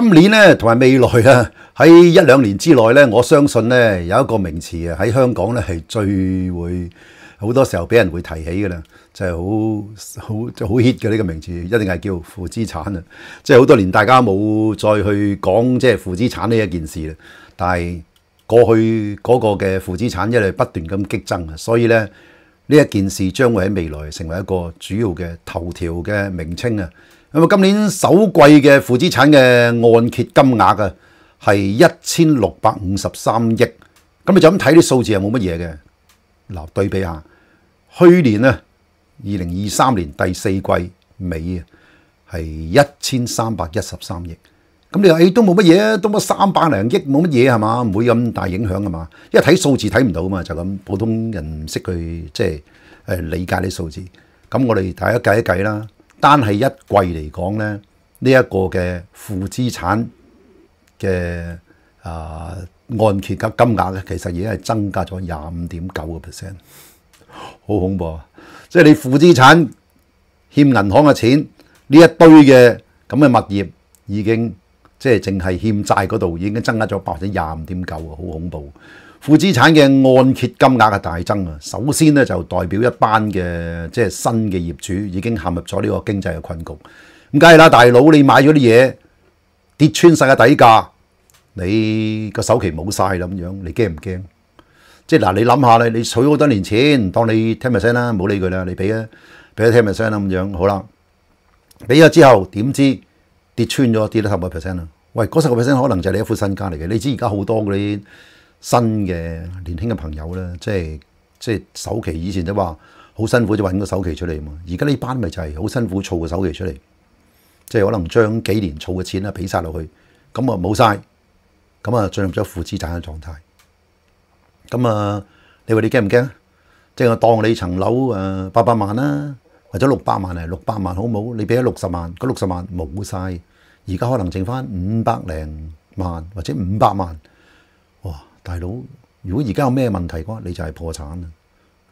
今年咧，同埋未來啊，喺一兩年之內咧，我相信咧有一個名詞啊，喺香港咧係最會好多時候俾人會提起嘅啦，就係好好好 h i t 嘅呢個名詞，一定係叫負資產啊！即係好多年大家冇再去講即係負資產呢一件事啦，但係過去嗰個嘅負資產一係不斷咁激增啊，所以咧呢一件事將會喺未來成為一個主要嘅頭條嘅名稱啊！咁啊，今年首季嘅負資產嘅按揭金額啊，係一千六百五十三億。咁你就咁睇啲數字，有冇乜嘢嘅？嗱，對比下去年啊，二零二三年第四季尾啊，係一千三百一十三億。咁你話，唉，都冇乜嘢啊，都乜三百零億冇乜嘢係嘛，唔會咁大影響係嘛？因為睇數字睇唔到啊嘛，就咁普通人唔識去即係誒理解啲數字。咁我哋大家計一計啦。單係一季嚟講咧，呢一個嘅負資產嘅啊按揭金額咧，其實已經係增加咗廿五點九個 percent，好恐怖啊！即係你負資產欠銀行嘅錢，呢一堆嘅咁嘅物業已經即係淨係欠債嗰度已經增加咗百分之廿五點九啊，好恐怖。负资产嘅按揭金额嘅大增啊！首先咧就代表一班嘅即系新嘅业主已经陷入咗呢个经济嘅困局，咁梗系啦！大佬你买咗啲嘢跌穿晒嘅底价，你个首期冇晒啦咁样，你惊唔惊？即系嗱，你谂下咧，你取咗好多年钱，当你听咪聲啦，唔好理佢啦，你俾啊俾咗听咪聲啦咁样，好啦，俾咗之后点知跌穿咗跌咗十个 percent 啦？喂，嗰十个 percent 可能就系你一副身家嚟嘅，你知而家好多啲。新嘅年輕嘅朋友咧，即係即係首期，以前都話好辛苦，就揾個首期出嚟嘛。而家呢班咪就係好辛苦儲個首期出嚟，即係可能將幾年儲嘅錢咧俾曬落去，咁啊冇曬，咁啊進入咗負資產嘅狀態。咁啊，你話你驚唔驚？即係我當你層樓誒八百萬啦，或者六百萬嚟，六百萬好唔好？你俾咗六十萬，嗰六十萬冇晒，而家可能剩翻五百零萬或者五百萬，哇！大佬，如果而家有咩問題嘅話，你就係破產啦。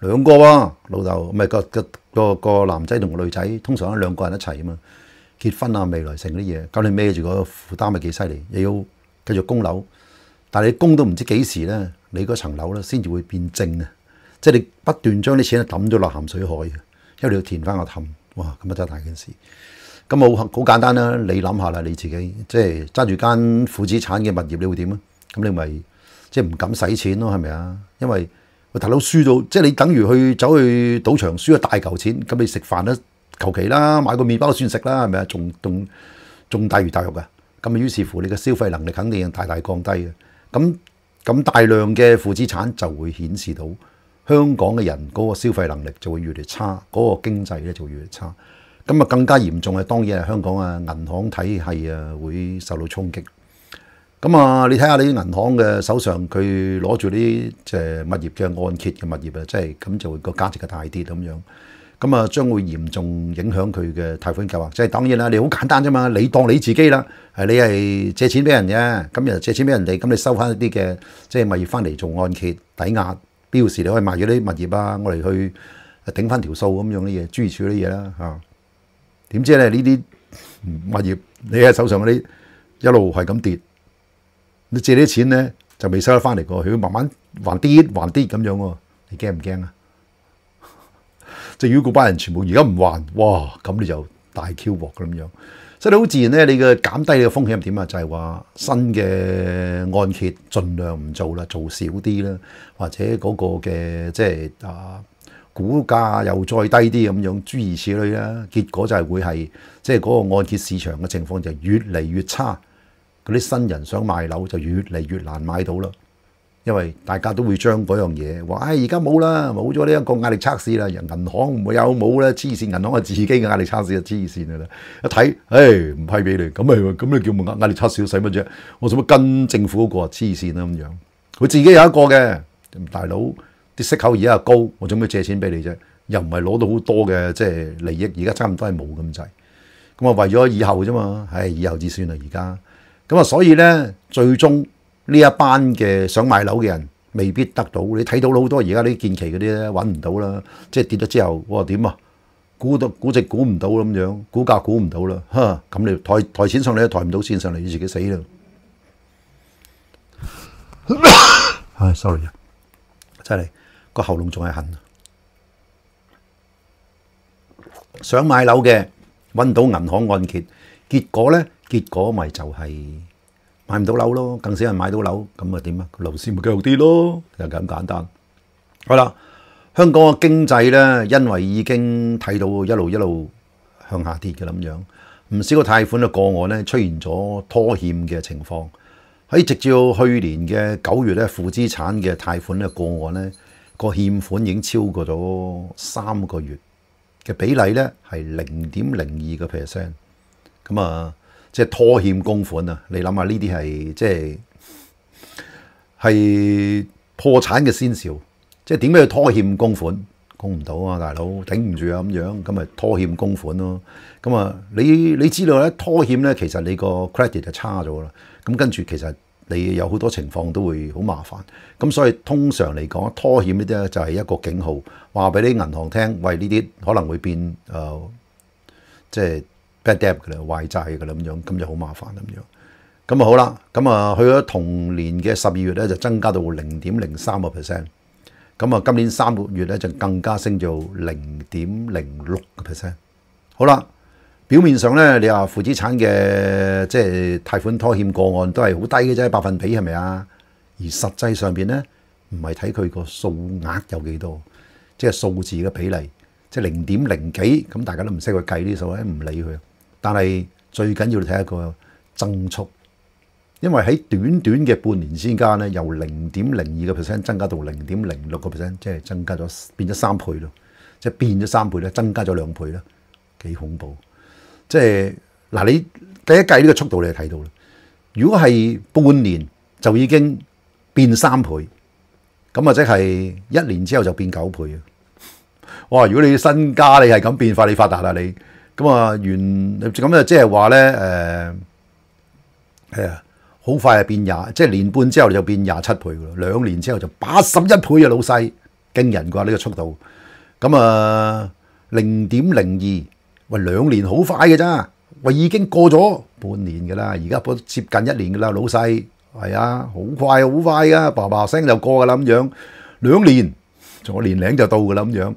兩個喎，老豆，唔係個個個個男仔同個女仔，通常都兩個人一齊啊嘛，結婚啊，未來成啲嘢，咁你孭住個負擔咪幾犀利？又要繼續供樓，但你供都唔知幾時咧，你嗰層樓咧先至會變正啊！即係你不斷將啲錢抌咗落鹹水海，因你要填翻個氹，哇！咁啊真係大件事。咁好好簡單啦，你諗下啦，你自己即係揸住間父子產嘅物業，你會點啊？咁你咪～即係唔敢使錢咯，係咪啊？因為大佬輸到即係你等於去走去賭場輸個大嚿錢，咁你食飯都求其啦，買個麵包算食啦，係咪啊？仲仲仲大魚大肉噶，咁於是乎你嘅消費能力肯定大大降低嘅，咁咁大量嘅負資產就會顯示到香港嘅人嗰個消費能力就會越嚟差，嗰個經濟咧就會越嚟差，咁啊更加嚴重嘅當然係香港啊銀行體系啊會受到衝擊。咁啊！你睇下，你銀行嘅手上佢攞住啲即係物業嘅按揭嘅物業啊，即係咁就個價值嘅大跌咁樣。咁啊，將會嚴重影響佢嘅貸款計劃。即係當然啦，你好簡單啫嘛。你當你自己啦，你係借錢俾人嘅，咁又借錢俾人哋，咁你收翻一啲嘅即係物業翻嚟做按揭抵押。標示你可以賣咗啲物業啊，我嚟去頂翻條數咁樣啲嘢，注意處理啲嘢啦嚇。點知咧？呢啲物業你喺手上嗰啲一路係咁跌。你借啲錢咧就未收得翻嚟個，佢慢慢還啲還啲咁樣喎，你驚唔驚啊？即係如果嗰班人全部而家唔還，哇咁你就大 Q 鑊咁樣，所以你好自然咧，你嘅減低嘅風險係點啊？就係話新嘅按揭盡量唔做啦，做少啲啦，或者嗰個嘅即係啊股價又再低啲咁樣，諸如此類啦。結果就係會係即係嗰個按揭市場嘅情況就越嚟越差。嗰啲新人想买楼就越嚟越难买到啦，因为大家都会将嗰样嘢话：，唉，而家冇啦，冇咗呢一个压力测试啦。银行唔会有冇咧？黐线，银行系自己嘅压力测试，黐线噶啦。一睇，唉，唔批俾你，咁咪咁你叫冇压压力测试，使乜啫？我做乜跟政府嗰個黐线啦咁样？佢自己有一个嘅大佬，啲息口而家又高，我做乜借钱俾你啫？又唔系攞到好多嘅即系利益，而家差唔多系冇咁滞。咁啊，为咗以后啫嘛，唉，以后至算啦，而家。咁啊，所以咧，最終呢一班嘅想買樓嘅人未必得到。你睇到好多而家啲建期嗰啲咧揾唔到啦，即係跌咗之後，哇點啊？估到估值估唔到咁樣，股價估唔到啦，吓咁你抬抬錢上嚟都抬唔到線上嚟，你自己死啦！唉 s o r r y 啊，真係個喉嚨仲係痕。想買樓嘅揾到銀行按揭，結果咧。結果咪就係買唔到樓咯，更少人買到樓，咁啊點啊？樓市咪繼續跌咯，就咁簡單。好啦，香港嘅經濟咧，因為已經睇到一路一路向下跌嘅咁樣，唔少個貸款嘅個案咧出現咗拖欠嘅情況。喺直至去年嘅九月咧，負資產嘅貸款嘅個案咧個欠款已經超過咗三個月嘅比例咧，係零點零二個 percent。咁啊～即系拖欠供款啊！你諗下呢啲係即係係破產嘅先兆。即係點解要拖欠供款？供唔到啊，大佬頂唔住啊咁樣，咁咪拖欠供款咯。咁啊，你你知道咧，拖欠咧其實你個 credit 就差咗啦。咁跟住其實你有好多情況都會好麻煩。咁所以通常嚟講，拖欠呢啲咧就係一個警號，話俾啲銀行聽，喂呢啲可能會變誒即係。bad debt 嘅啦，壞債嘅啦咁樣，咁就好麻煩咁樣。咁啊好啦，咁啊去咗同年嘅十二月咧，就增加到零點零三個 percent。咁啊今年三個月咧就更加升到零點零六個 percent。好啦，表面上咧你話負資產嘅即係貸款拖欠個案都係好低嘅啫，百分比係咪啊？而實際上邊咧唔係睇佢個數額有幾多，即係數字嘅比例，即係零點零幾咁，大家都唔識去計呢數，咧唔理佢。但系最紧要睇一个增速，因为喺短短嘅半年之间咧，由零点零二个 percent 增加到零点零六个 percent，即系增加咗变咗三倍咯，即系变咗三倍咧，增加咗两倍啦，几恐怖！即系嗱，你第一计呢个速度，你就睇到啦。如果系半年就已经变三倍，咁或者系一年之后就变九倍啊！哇！如果你身家你系咁变化，你发达啦你。咁啊，原咁啊，即系話咧，誒係啊，好快啊變廿，即係年半之後就變廿七倍噶咯，兩年之後就八十一倍啊，老細，驚人啩呢個速度！咁啊，零點零二，喂，兩年好快嘅咋？喂，已經過咗半年㗎啦，而家接近一年㗎啦，老細，係啊，好快啊，好快噶，啪啪聲就過噶啦咁樣，兩年，仲我年齡就到噶啦咁樣，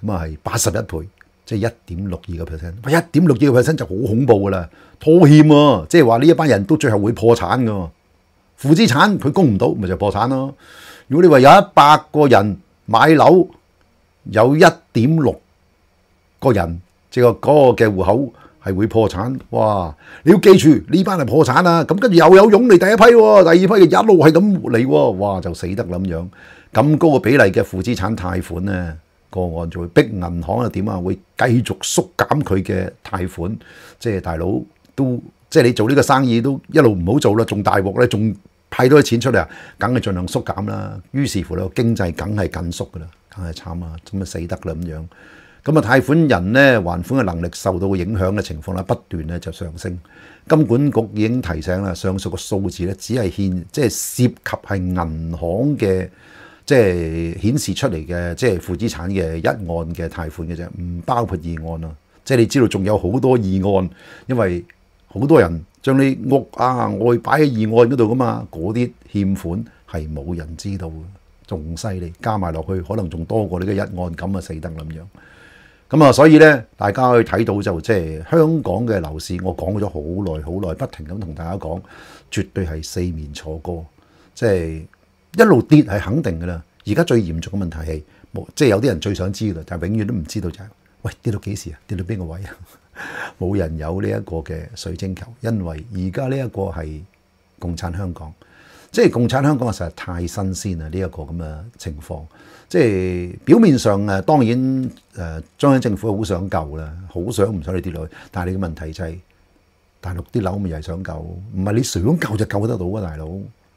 咁啊係八十一倍。即係一點六二個 percent，一點六二個 percent 就好恐怖噶啦，拖欠喎，即係話呢一班人都最後會破產噶，負資產佢供唔到，咪就破產咯。如果你話有一百個人買樓，有一點六個人即係嗰個嘅户口係會破產，哇！你要記住呢班係破產啊，咁跟住又有湧嚟第一批，第二批嘅一路係咁嚟喎，哇！就死得咁樣咁高嘅比例嘅負資產貸款啊！個案就會逼銀行啊？點啊？會繼續縮減佢嘅貸款。即係大佬都即係你做呢個生意都一路唔好做啦，仲大鑊咧，仲派多啲錢出嚟啊，梗係盡量縮減啦。於是乎咧，經濟梗係緊縮噶啦，梗係慘啊，咁啊死得啦咁樣。咁啊，貸款人咧還款嘅能力受到影響嘅情況咧不斷咧就上升。金管局已經提醒啦，上述個數字咧只係欠即係涉及係銀行嘅。即係顯示出嚟嘅，即係負資產嘅一案嘅貸款嘅啫，唔包括二案咯。即係你知道仲有好多二案，因為好多人將啲屋啊外擺喺二案嗰度噶嘛，嗰啲欠款係冇人知道嘅，仲犀利。加埋落去可能仲多過呢嘅一案咁啊，死得咁樣。咁啊，所以咧，大家可以睇到就即係香港嘅樓市，我講咗好耐好耐，不停咁同大家講，絕對係四面坐歌，即係。一路跌係肯定噶啦，而家最嚴重嘅問題係，即係有啲人最想知噶啦，但係永遠都唔知道就係，喂跌到幾時啊？跌到邊個位啊？冇人有呢一個嘅水晶球，因為而家呢一個係共產香港，即係共產香港啊！實在太新鮮啦呢一個咁嘅情況，即係表面上誒當然誒中央政府好想救啦，好想唔想你跌落去，但係你嘅問題就係大陸啲樓咪又係想救，唔係你想救就救得到啊，大佬。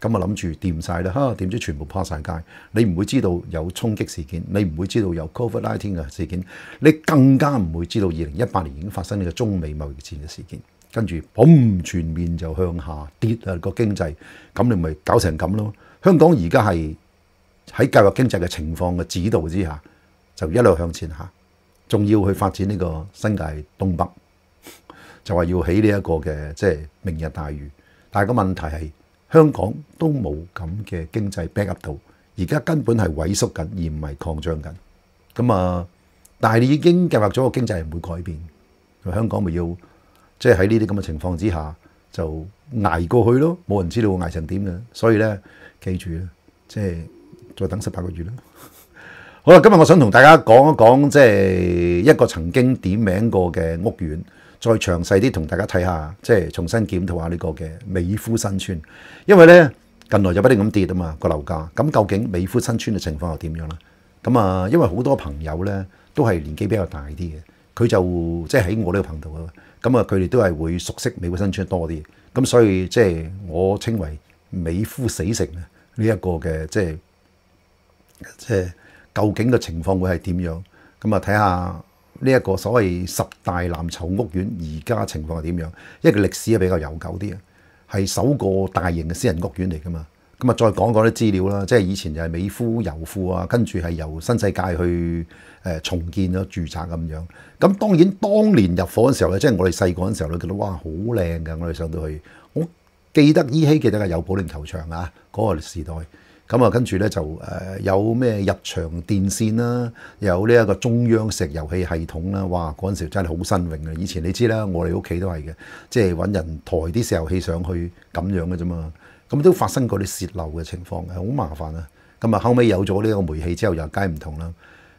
咁啊，諗住掂晒啦嚇，點知全部趴曬街？你唔會知道有衝擊事件，你唔會知道有 Covid nineteen 嘅事件，你更加唔會知道二零一八年已經發生呢個中美貿易戰嘅事件，跟住嘣，全面就向下跌啊個經濟，咁你咪搞成咁咯？香港而家係喺計劃經濟嘅情況嘅指導之下，就一路向前行，仲要去發展呢個新界東北，就話要起呢一個嘅即係明日大漁，但係個問題係。香港都冇咁嘅經濟 back up 到，而家根本係萎縮緊，而唔係擴張緊。咁啊，但係你已經計劃咗個經濟唔會改變，香港咪要即係喺呢啲咁嘅情況之下就捱過去咯。冇人知道會捱成點嘅，所以咧記住咧，即係再等十八個月啦。好啦，今日我想同大家講一講，即係一個曾經點名過嘅屋苑。再詳細啲同大家睇下，即係重新檢討下呢個嘅美孚新村，因為咧近來就不定咁跌啊嘛，個樓價。咁究竟美孚新村嘅情況又點樣呢？咁啊，因為好多朋友咧都係年紀比較大啲嘅，佢就即係喺我呢個頻道啊。咁啊，佢哋都係會熟悉美孚新村多啲。咁所以即係我稱為美孚死城呢一個嘅即係即係究竟嘅情況會係點樣？咁啊睇下。呢一個所謂十大藍籌屋苑，而家情況係點樣？因為歷史比較悠久啲啊，係首個大型嘅私人屋苑嚟噶嘛。咁啊，再講講啲資料啦，即係以前就係美孚油庫啊，跟住係由新世界去重建咗住宅咁樣。咁當然當年入伙嘅時候咧，即係我哋細個嘅時候咧，覺得哇好靚㗎，我哋上到去。我記得依稀記得嘅保齡球場啊，嗰個時代。咁啊，跟住咧就誒有咩入場電線啦，有呢一個中央石油氣系統啦，哇！嗰陣時真係好新穎啊！以前你知啦，我哋屋企都係嘅，即係揾人抬啲石油氣上去咁樣嘅啫嘛。咁都發生過啲洩漏嘅情況，好麻煩啊！咁啊，後尾有咗呢個煤氣之後又皆唔同啦。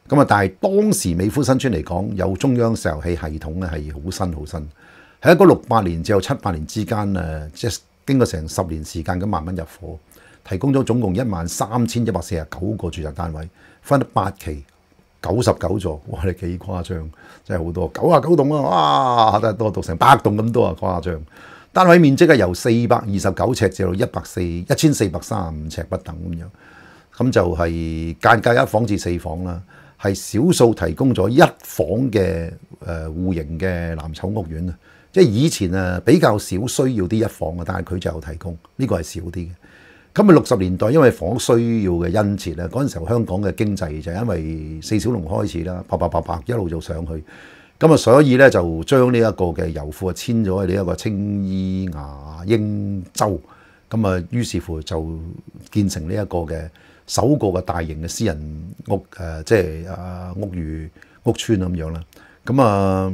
咁啊，但係當時美孚新村嚟講，有中央石油氣系統咧係好新好新，喺一個六八年至到七八年之間啊，即係經過成十年時間咁慢慢入伙。提供咗總共一萬三千一百四十九個住宅單位，分八期，九十九座，哇！你幾誇張，真係好多九啊九棟啊，哇！都多到成百棟咁多啊，誇張！單位面積係由四百二十九尺至到一百四一千四百三十五尺不等咁樣，咁就係間隔一房至四房啦。係少數提供咗一房嘅誒户型嘅藍籌屋苑啊，即係以前啊比較少需要啲一房嘅，但係佢就有提供呢個係少啲嘅。咁啊，六十年代因為房屋需要嘅殷切咧，嗰陣時候香港嘅經濟就因為四小龍開始啦，啪啪啪啪一路就上去。咁啊，所以咧就將呢一個嘅油庫啊遷咗喺呢一個青衣牙英洲。咁啊，於是乎就建成呢一個嘅首個嘅大型嘅私人屋誒，即係啊屋宇屋村咁樣啦。咁啊。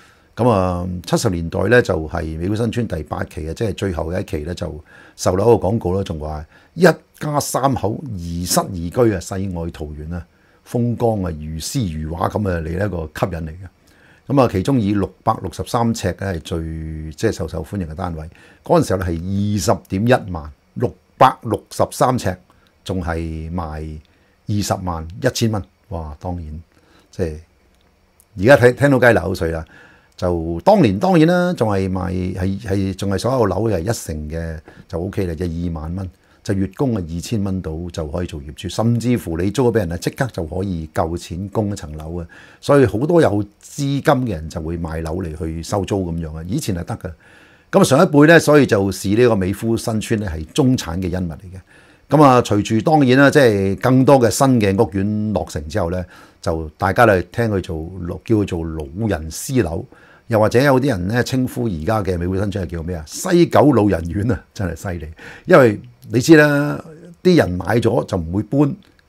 咁啊，七十年代咧就係美谷新村第八期啊，即係最後嘅一期咧，就售樓嘅廣告咧，仲話一家三口宜室宜居啊，世外桃源啊，風光啊如詩如畫咁啊，嚟一個吸引嚟嘅。咁啊，其中以六百六十三尺咧係最即係受受歡迎嘅單位。嗰陣時候咧係二十點一萬六百六十三尺，仲係賣二十萬一千蚊。哇，當然即係而家睇聽到雞流口水啦～就當年當然啦，仲係賣係係仲係所有樓係一成嘅就 O K 啦，就二萬蚊就月供啊二千蚊到就可以做業主，甚至乎你租咗俾人啊即刻就可以夠錢供一層樓啊！所以好多有資金嘅人就會買樓嚟去收租咁樣啊！以前係得噶，咁啊上一輩咧，所以就視呢個美孚新村咧係中產嘅恩物嚟嘅。咁啊隨住當然啦，即係更多嘅新嘅屋苑落成之後咧，就大家咧聽佢做叫佢做老人私樓。又或者有啲人咧稱呼而家嘅美匯新村係叫咩啊？西九老人院啊，真係犀利，因為你知啦，啲人買咗就唔會搬，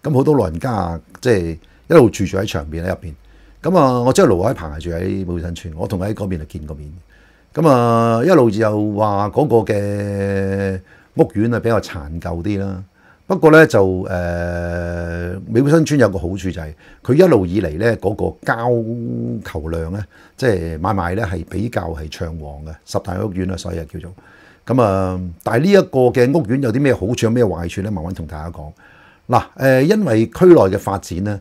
咁好多老人家啊，即係一路住住喺牆面喺入邊。咁啊，我即係盧海鵬係住喺美匯新村，我同佢喺嗰邊就見過面。咁啊，一路就話嗰個嘅屋苑啊比較殘舊啲啦。不過咧就誒美新村有個好處就係佢一路以嚟咧嗰個交求量咧，即係買賣咧係比較係暢旺嘅十大屋苑啊，所以係叫做咁啊。但係呢一個嘅屋苑有啲咩好處，有咩壞處咧，慢慢同大家講嗱誒，因為區內嘅發展咧。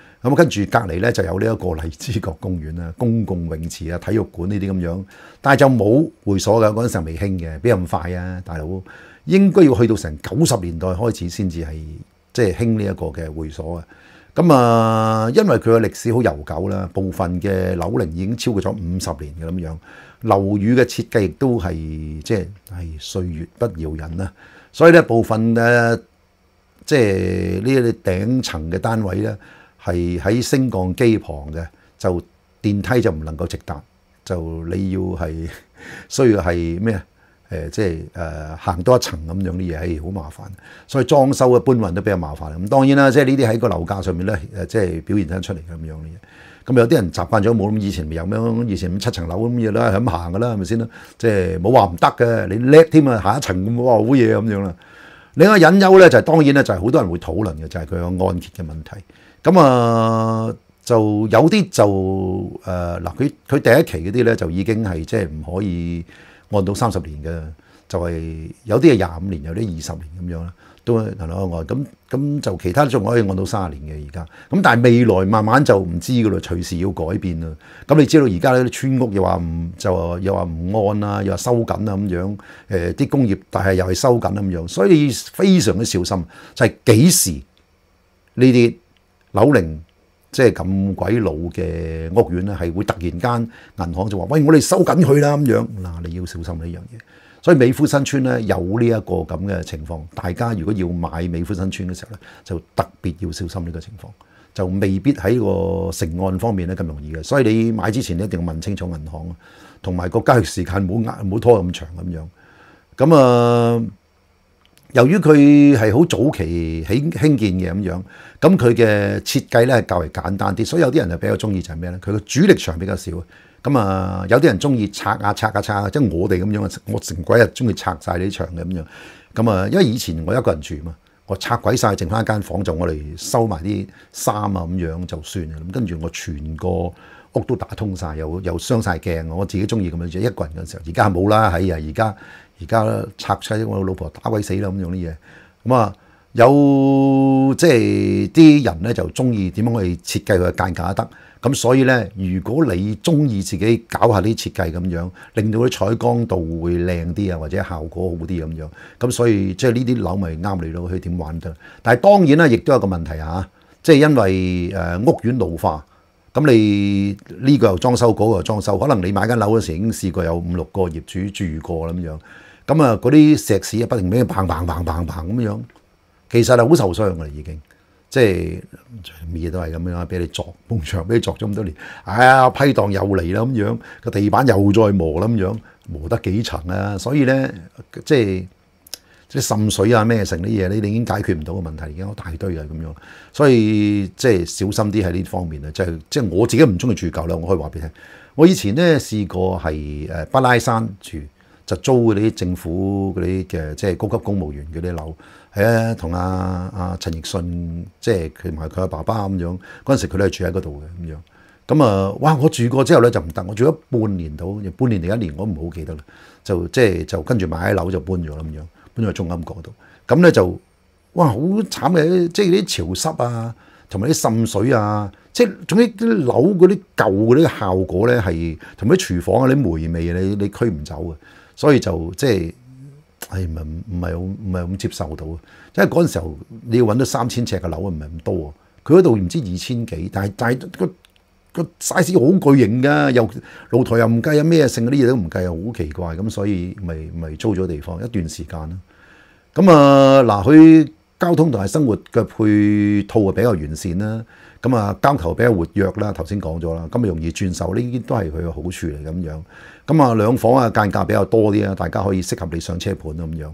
咁跟住隔離咧就有呢一個荔枝角公園啦、公共泳池啊、體育館呢啲咁樣，但係就冇會所嘅嗰陣時未興嘅，比較咁快啊，大佬應該要去到成九十年代開始先至係即係興呢一個嘅會所啊。咁啊，因為佢嘅歷史好悠久啦，部分嘅樓齡已經超過咗五十年嘅咁樣，樓宇嘅設計亦都係即係係歲月不饒人啦，所以咧部分嘅即係呢啲頂層嘅單位咧。係喺升降機旁嘅，就電梯就唔能夠直達，就你要係需要係咩誒？即係誒行多一層咁樣啲嘢，係好麻煩，所以裝修嘅搬運都比較麻煩。咁當然啦，即係呢啲喺個樓價上面咧誒，即係表現得出嚟咁樣嘅。嘢。咁有啲人習慣咗冇咁以前咪有咩？以前七層樓咁嘢啦，係咁行㗎啦，係咪先啦？即係冇話唔得嘅，你叻添啊！下一層咁哇好嘢咁樣啦。另一個隱憂咧就係當然咧就係好多人會討論嘅，就係佢個按揭嘅問題。咁啊，就有啲就誒嗱，佢佢第一期嗰啲咧就已經係即係唔可以按到三十年嘅，就係有啲係廿五年，有啲二十年咁樣啦，都難能可按。咁咁就其他仲可以按到三十年嘅而家。咁但係未來慢慢就唔知噶啦，隨時要改變啦。咁你知道而家咧，啲村屋又話唔就又話唔按啦，又話收緊啊咁樣誒啲工業，但係又係收緊咁樣，所以非常之小心就係幾時呢啲。柳玲即係咁鬼老嘅屋苑咧，係會突然間銀行就話：喂，我哋收緊佢啦咁樣。嗱，你要小心呢樣嘢。所以美孚新村咧有呢一個咁嘅情況，大家如果要買美孚新村嘅時候咧，就特別要小心呢個情況，就未必喺個成案方面咧咁容易嘅。所以你買之前一定要問清楚銀行，同埋個交易時間唔好壓唔好拖咁長咁樣。咁啊～由於佢係好早期起興建嘅咁樣，咁佢嘅設計咧較為簡單啲，所以有啲人就比較中意就係咩咧？佢個主力牆比較少，咁啊有啲人中意拆啊拆啊拆，即係我哋咁樣我成鬼日中意拆晒啲牆嘅咁樣，咁啊，因為以前我一個人住嘛，我拆鬼晒，剩翻一間房就我嚟收埋啲衫啊咁樣就算啦，咁跟住我全個屋都打通晒，又又雙晒鏡，我自己中意咁樣啫，一個人嘅時候，而家冇啦，係啊，而家。而家拆出我老婆打鬼死啦咁樣啲嘢，咁啊有即係啲人咧就中意點樣去設計佢間隔得，咁所以咧如果你中意自己搞下啲設計咁樣，令到啲采光度會靚啲啊，或者效果好啲咁樣，咁所以即係呢啲樓咪啱你咯，去點玩得。但係當然啦，亦都有個問題啊，即係因為誒屋苑老化，咁你呢個又裝修，嗰個又裝修，可能你買間樓嗰時已經試過有五六個業主住過咁樣。咁啊，嗰啲石屎啊，不停俾佢砰砰砰砰砰咁樣，其實係好受傷啦，已經即係咩都係咁樣，俾你作碰牆，俾你作咗咁多年，哎呀批檔又嚟啦咁樣，個地板又再磨啦咁樣，磨得幾層啊？所以咧，即係即滲水啊咩成啲嘢，你你已經解決唔到嘅問題，已經好大堆啊咁樣，所以即係小心啲喺呢方面啊！即係即係我自己唔中意住舊啦，我可以話俾你聽，我以前咧試過係誒不拉山住。就租嗰啲政府嗰啲嘅，即係高級公務員嗰啲樓，係啊，同阿阿陳奕迅，即係佢同埋佢阿爸爸咁樣，嗰陣時佢都係住喺嗰度嘅咁樣。咁啊，哇！我住過之後咧就唔得，我住咗半年到，半年定一年，我唔好記得啦。就即係就跟住買樓就搬咗啦咁樣，搬咗去中金嗰度。咁咧就哇，好慘嘅，即係啲潮濕啊，同埋啲滲水啊，即係總之啲樓嗰啲舊嗰啲效果咧係同埋啲廚房嗰啲霉味，你你驅唔走嘅。所以就即係唉，唔係唔係唔係咁接受到，因為嗰陣時候你要揾到三千尺嘅樓啊，唔係咁多。佢嗰度唔知二千幾，但系但係個個 size 好巨型㗎，又露台又唔計啊，咩剩嗰啲嘢都唔計啊，好奇怪咁，所以咪咪租咗地方一段時間啦。咁啊嗱，佢交通同埋生活嘅配套啊比較完善啦。咁啊，交投比較活躍啦，頭先講咗啦，咁啊容易轉手，呢啲都係佢嘅好處嚟咁樣。咁啊，兩房啊間價比較多啲啊，大家可以適合你上車盤咁樣。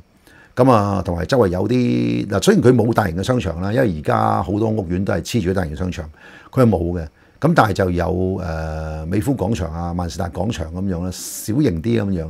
咁啊，同埋周圍有啲嗱，雖然佢冇大型嘅商場啦，因為而家好多屋苑都係黐住大型商場，佢係冇嘅。咁但係就有誒美孚廣場啊、萬事達廣場咁樣啦，小型啲咁樣。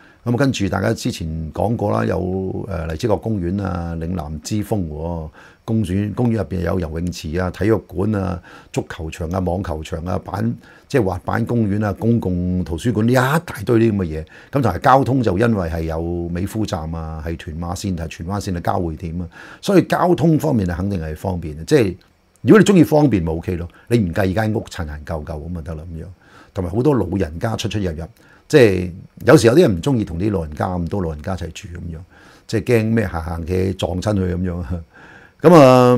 咁跟住大家之前講過啦，有誒荔枝角公園啊、嶺南之峰喎，公園公園入邊有游泳池啊、體育館啊、足球場啊、網球場啊、板即系滑板公園啊、公共圖書館呢一大堆啲咁嘅嘢。咁同埋交通就因為係有美孚站啊，係屯馬線、係荃灣線嘅交匯點啊，所以交通方面係肯定係方便嘅。即係如果你中意方便咪 OK 咯，你唔計二間屋，殘殘舊舊咁咪得啦咁樣。同埋好多老人家出出入入。即係有時有啲人唔中意同啲老人家咁多老人家一齊住咁樣，即係驚咩行行嘅撞親佢咁樣咁啊，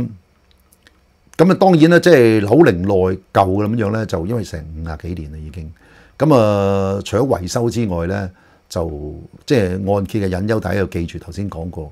咁啊當然啦，即係好零內舊咁樣咧，就因為成五廿幾年啦已經。咁啊，除咗維修之外咧，就即係按揭嘅隱憂，大家要記住頭先講過。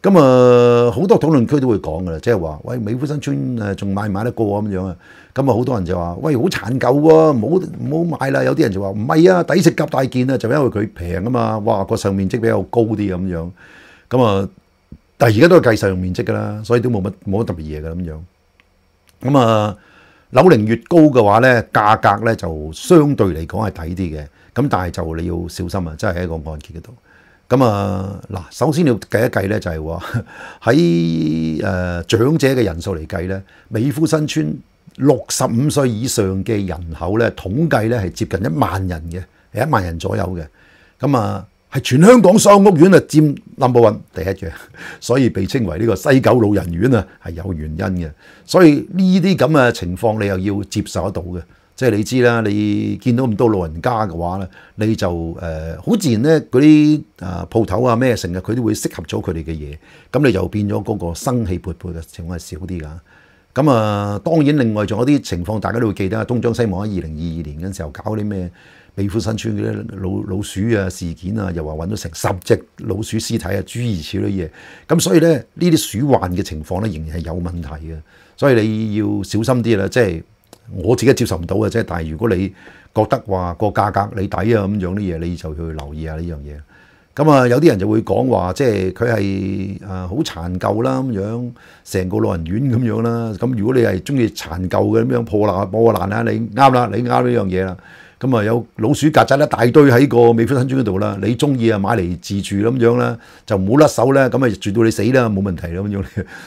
咁啊，好多討論區都會講噶啦，即係話，喂，美孚新村誒，仲買買得過啊咁樣啊。咁啊，好多人就話，喂，好殘舊啊，唔好買啦。有啲人就話唔係啊，抵食夾大件啊，就因為佢平啊嘛。哇，個上面積比較高啲咁樣。咁啊，但係而家都係計上面積噶啦，所以都冇乜冇乜特別嘢噶咁樣。咁啊，樓齡越高嘅話咧，價格咧就相對嚟講係抵啲嘅。咁但係就你要小心啊，真係喺個按揭嗰度。咁啊，嗱，首先你要計一計咧，就係話 喺誒長者嘅人數嚟計咧，美孚新村六十五歲以上嘅人口咧，統計咧係接近一萬人嘅，係一萬人左右嘅。咁啊，係全香港所有屋苑啊，佔 number one 第一嘅，所以被稱為呢個西九老人院啊，係有原因嘅。所以呢啲咁嘅情況，你又要接受得到嘅。即係你知啦，你見到咁多老人家嘅話咧，你就誒好自然咧，嗰啲啊鋪頭啊咩成日佢都會適合咗佢哋嘅嘢，咁你就變咗嗰個生氣勃勃嘅情況係少啲㗎。咁啊，當然另外仲有啲情況，大家都會記得啊，東張西望喺二零二二年嘅時候搞啲咩美虎新村嗰啲老老鼠啊事件啊，又話揾咗成十隻老鼠屍體啊，諸如此類嘢。咁所以咧，呢啲鼠患嘅情況咧仍然係有問題嘅，所以你要小心啲啦，即係。我自己接受唔到嘅啫，但係如果你覺得話個價格你抵啊咁樣啲嘢，你就去留意下呢樣嘢。咁啊有啲人就會講話，即係佢係誒好殘舊啦咁樣，成個老人院咁樣啦。咁如果你係中意殘舊嘅咁樣破爛破爛啊，你啱啦，你啱呢樣嘢啦。咁啊有老鼠曱甴一大堆喺個美孚新村嗰度啦，你中意啊買嚟自住咁樣啦，就唔好甩手咧，咁啊住到你死啦冇問題啦咁樣。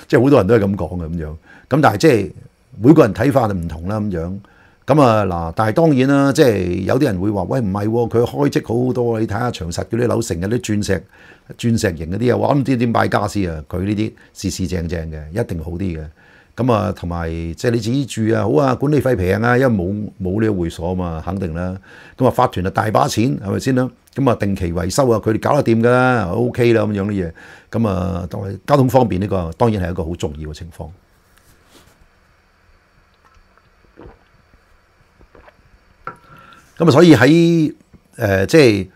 即係好多人都係咁講嘅咁樣。咁但係即係。每個人睇法就唔同啦咁樣，咁啊嗱，但係當然啦，即係有啲人會話喂唔係喎，佢開積好多，你睇下長實嗰啲樓成日啲鑽石鑽石型嗰啲啊，哇！唔知點賣家私啊，佢呢啲是是正正嘅，一定好啲嘅。咁啊同埋即係你自己住啊好啊，管理費平啊，因為冇冇呢個會所啊嘛，肯定啦。咁啊法團啊大把錢係咪先啦？咁啊定期維修啊，佢哋搞得掂㗎啦，OK 啦咁樣啲嘢。咁啊，交通方便呢個當然係一個好重要嘅情況。咁啊，所以喺誒即係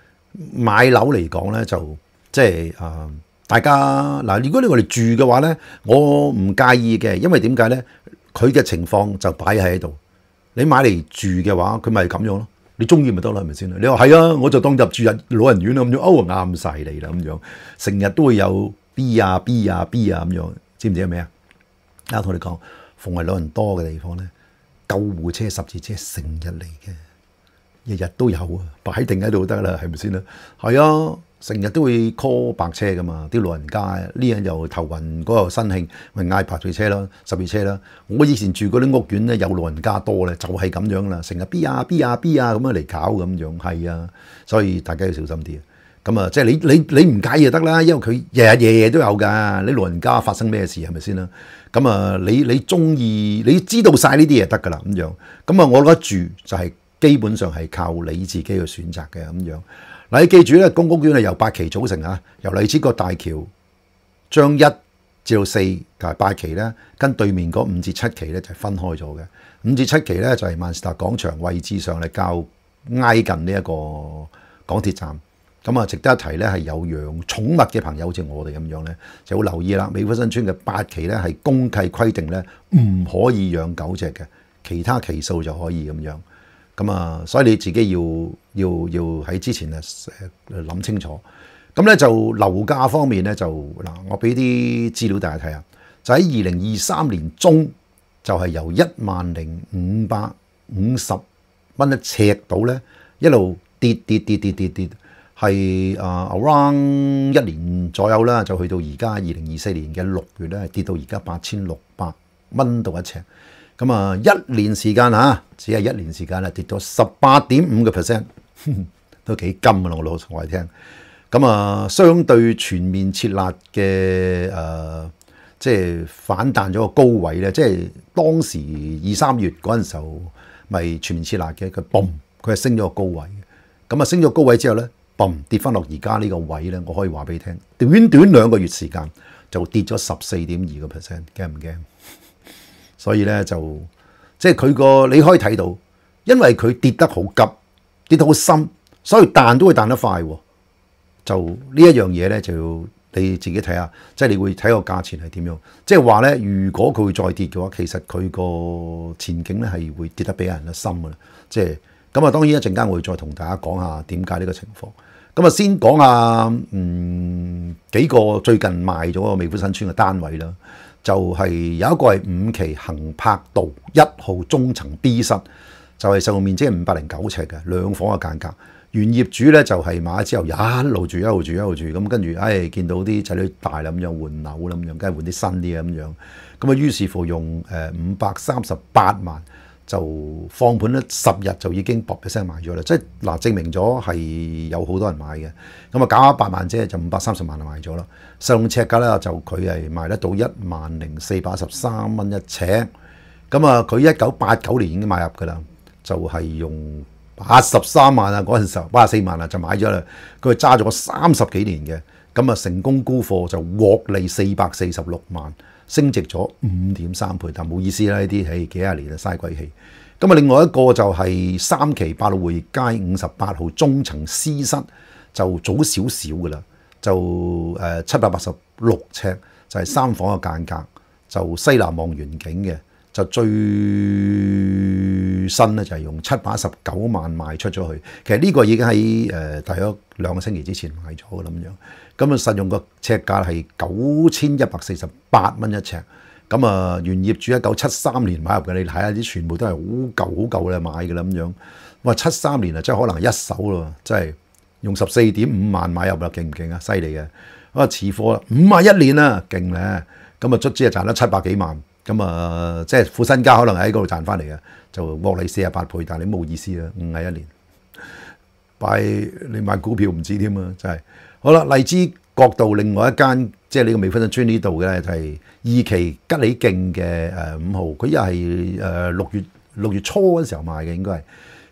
買樓嚟講咧，就即係啊，大家嗱，如果你我哋住嘅話咧，我唔介意嘅，因為點解咧？佢嘅情況就擺喺度。你買嚟住嘅話，佢咪咁樣咯？你中意咪得啦，係咪先你話係啊，我就當入住日老人院咯咁樣，啱晒你啦咁樣，成日都會有 B 啊 B 啊 B 啊咁樣，知唔知係咩啊？啱同你講，逢係老人多嘅地方咧，救護車、十字車成日嚟嘅。日日都有啊，擺定喺度得啦，係咪先啦？係啊，成日都會 call 白車噶嘛，啲老人家啊，呢樣又頭暈，嗰又身興，咪嗌白住車咯，十二車啦。我以前住嗰啲屋苑咧，有老人家多咧，就係咁樣啦，成日 B 啊 B 啊 B 啊咁樣嚟搞咁樣，係啊，所以大家要小心啲。啊。咁啊，即係你你你唔介意就得啦，因為佢日日夜夜都有㗎。你老人家發生咩事係咪先啦？咁啊，你你中意，你知道晒呢啲嘢得㗎啦，咁樣。咁啊，我得住就係。基本上系靠你自己嘅选择嘅咁样。嗱，你记住咧，公公园系由八期组成啊，由荔枝角大桥将一至到四同埋八期咧，跟对面嗰五至七期咧就系分开咗嘅。五至七期咧就系万事达广场位置上嚟较挨近呢一个港铁站。咁啊，值得一提咧，系有养宠物嘅朋友，好似我哋咁样咧，就好留意啦。美孚新村嘅八期咧系公契规定咧，唔可以养狗只嘅，其他期数就可以咁样。咁啊，所以你自己要要要喺之前咧諗清楚。咁咧就樓價方面咧就嗱，我俾啲資料大家睇下。就喺二零二三年中就係由一萬零五百五十蚊一尺到咧，一路跌跌跌跌跌跌，係啊 around 一年左右啦，就去到而家二零二四年嘅六月咧，跌到而家八千六百蚊到一尺。咁啊，一年時間嚇，只係一年時間咧，跌咗十八點五個 percent，都幾金啊！我老實話你聽，咁啊，相對全面設立嘅誒，即係反彈咗個高位咧，即係當時二三月嗰陣時候，咪全面設立嘅，佢嘣，佢係升咗個高位咁啊，升咗高位之後咧，嘣，跌翻落而家呢個位咧，我可以話俾你聽，短短兩個月時間就跌咗十四點二個 percent，驚唔驚？所以咧就即系佢个你可以睇到，因为佢跌得好急，跌得好深，所以彈都會彈得快。就呢一樣嘢咧，就你自己睇下，即系你會睇個價錢係點樣。即系話咧，如果佢再跌嘅話，其實佢個前景咧係會跌得比人深嘅啦。即系咁啊，當然一陣間會再同大家講下點解呢個情況。咁啊，先講下嗯幾個最近賣咗個美孚新村嘅單位啦。就係有一個係五期恒柏道一號中層 B 室，就係售面積五百零九尺嘅兩房嘅間隔。原業主咧就係買咗之後一路住一路住一路住，咁跟住唉見到啲仔女大啦咁樣換樓啦咁樣，梗係換啲新啲嘅咁樣。咁啊於是乎用誒五百三十八萬。就放盤咧十日就已經搏一聲賣咗啦，即係嗱證明咗係有好多人買嘅。咁啊搞一八萬啫，就五百三十萬就賣咗啦。上呎價咧就佢係賣得到一萬零四百十三蚊一尺。咁啊佢一九八九年已經買入噶啦，就係用八十三萬啊嗰陣時候八十四萬啊就買咗啦。佢揸咗三十幾年嘅。咁啊，成功沽貨就獲利四百四十六萬，升值咗五點三倍，但冇意思啦，呢啲係幾廿年嘅嘥鬼氣。咁啊，另外一個就係三期百老匯街五十八號中層私室，就早少少噶啦，就誒七百八十六尺，就係三房嘅間隔，就西南望遠景嘅，就最新咧就係用七百一十九萬賣出咗去。其實呢個已經喺誒大約兩個星期之前賣咗咁樣。咁啊，實用個尺價係九千一百四十八蚊一尺。咁啊，原業主一九七三年買入嘅，你睇下啲全部都係好舊、好舊嘅買嘅啦咁樣。哇，七三年啊，即係可能一手咯，即係用十四點五萬買入啦，勁唔勁啊？犀利嘅。咁啊，持貨五啊一年啦，勁咧。咁啊，出資啊賺得七百幾萬，咁啊即係富身家，可能喺嗰度賺翻嚟嘅，就獲利四十八倍。但你冇意思啊，五啊一年。買你買股票唔知添啊！真係好啦，荔枝角道另外一間即係呢個未分新村呢度嘅就係二期吉利徑嘅誒五號，佢又係誒六月六月初嗰時候賣嘅應該係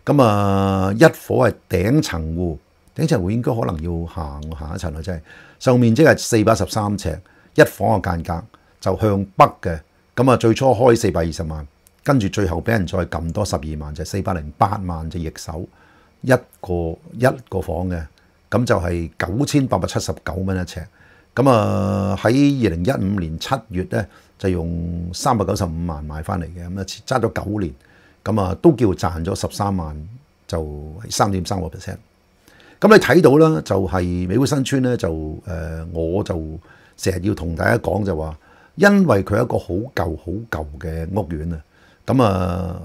咁啊一伙係頂層户，頂層户應該可能要行行一層咯，即係受面積係四百十三尺，一房嘅間隔就向北嘅，咁啊最初開四百二十萬，跟住最後俾人再撳多十二萬，就四百零八萬隻逆手。一個一個房嘅，咁就係九千八百七十九蚊一尺。咁啊喺二零一五年七月咧，就用三百九十五萬買翻嚟嘅。咁啊，揸咗九年，咁啊都叫賺咗十三萬，就三點三個 percent。咁你睇到啦，就係美湖新村咧，就誒，我就成日要同大家講就話，因為佢一個好舊好舊嘅屋苑啊，咁啊，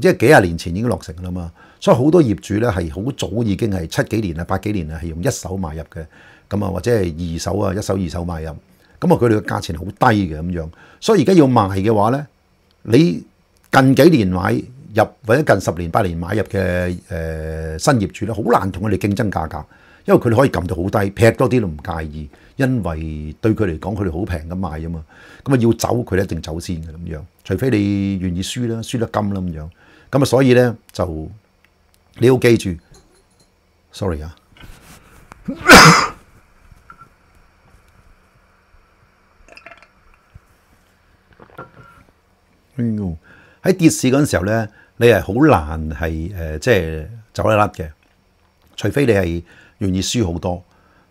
即係幾廿年前已經落成啦嘛。所以好多業主咧係好早已經係七幾年啊、八幾年啊係用一手買入嘅，咁啊或者係二手啊、一手二手買入，咁啊佢哋嘅價錢好低嘅咁樣。所以而家要賣嘅話咧，你近幾年買入或者近十年八年買入嘅誒新業主咧，好難同佢哋競爭價格，因為佢哋可以撳到好低，劈多啲都唔介意，因為對佢嚟講佢哋好平咁賣啊嘛。咁啊要走佢一定走先嘅咁樣，除非你願意輸啦，輸得金啦咁樣。咁啊所以咧就。你要記住，sorry 啊！喺跌市嗰陣時候咧，你係好難係诶，即係走甩甩嘅，除非你係愿意輸好多。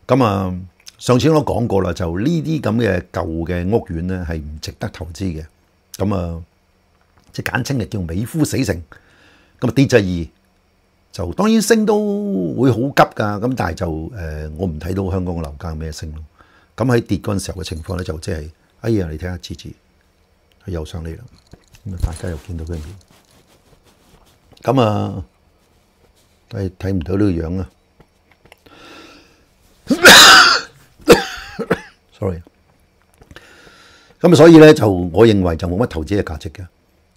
咁啊，上次我都講過啦，就呢啲咁嘅舊嘅屋苑咧，係唔值得投資嘅。咁啊，即系簡稱係叫美夫死城。咁啊，DJ 二。就當然升都會好急㗎，咁但係就誒，我唔睇到香港嘅樓價咩升咯。咁喺跌嗰陣時候嘅情況咧，就即係哎呀，你睇下次次佢又上嚟啦。咁啊，大家又見到佢點？咁啊，係睇唔到呢個樣啊。Sorry。咁所以咧就我認為就冇乜投資嘅價值嘅。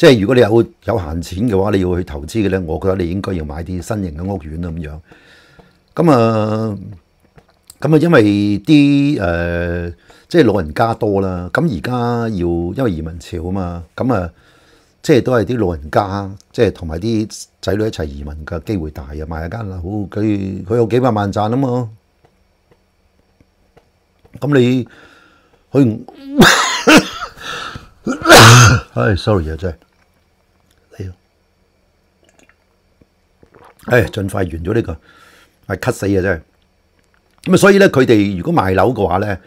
即係如果你有有閒錢嘅話，你要去投資嘅咧，我覺得你應該要買啲新型嘅屋苑啦咁樣。咁啊，咁啊，因為啲誒，即係老人家多啦。咁而家要因為移民潮啊嘛，咁啊，即係都係啲老人家即係同埋啲仔女一齊移民嘅機會大啊，買一間樓佢佢有幾百萬賺啊嘛。咁你，去？唉，sorry 啊，真係。诶，尽快完咗呢个，系咳死嘅真咁啊，所以咧，佢哋如果卖楼嘅话咧，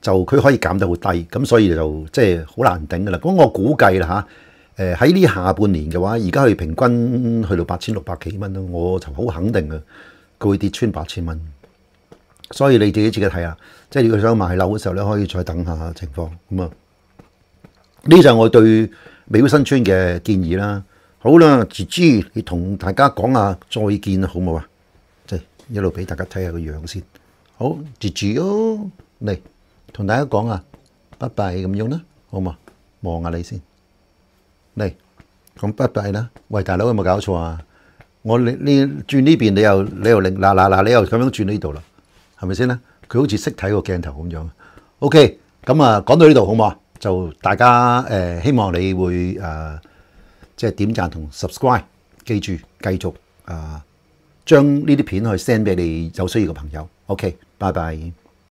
就佢可以减得好低。咁所以就即系好难顶噶啦。咁我估计啦吓，诶喺呢下半年嘅话，而家佢平均去到八千六百几蚊咯，我就好肯定嘅，佢会跌穿八千蚊。所以你自己自己睇下，即系如果想卖楼嘅时候咧，可以再等下情况。咁啊，呢就系我对美新村嘅建议啦。好啦，哲珠，你同大家讲下再见啦，好冇啊？即系一路俾大家睇下个样先。好，哲珠哦，嚟同大家讲啊，拜拜咁样啦，好嘛？望下你先，嚟咁拜拜啦。喂，大佬有冇搞错啊？我你你转呢边，你又你又令嗱嗱嗱，你又咁样转呢度啦，系咪先啦？佢好似识睇个镜头咁样。OK，咁啊，讲到呢度好冇就大家诶，希望你会诶。即係點贊同 subscribe，記住繼續啊，將呢啲片去 send 俾你有需要嘅朋友。OK，拜拜。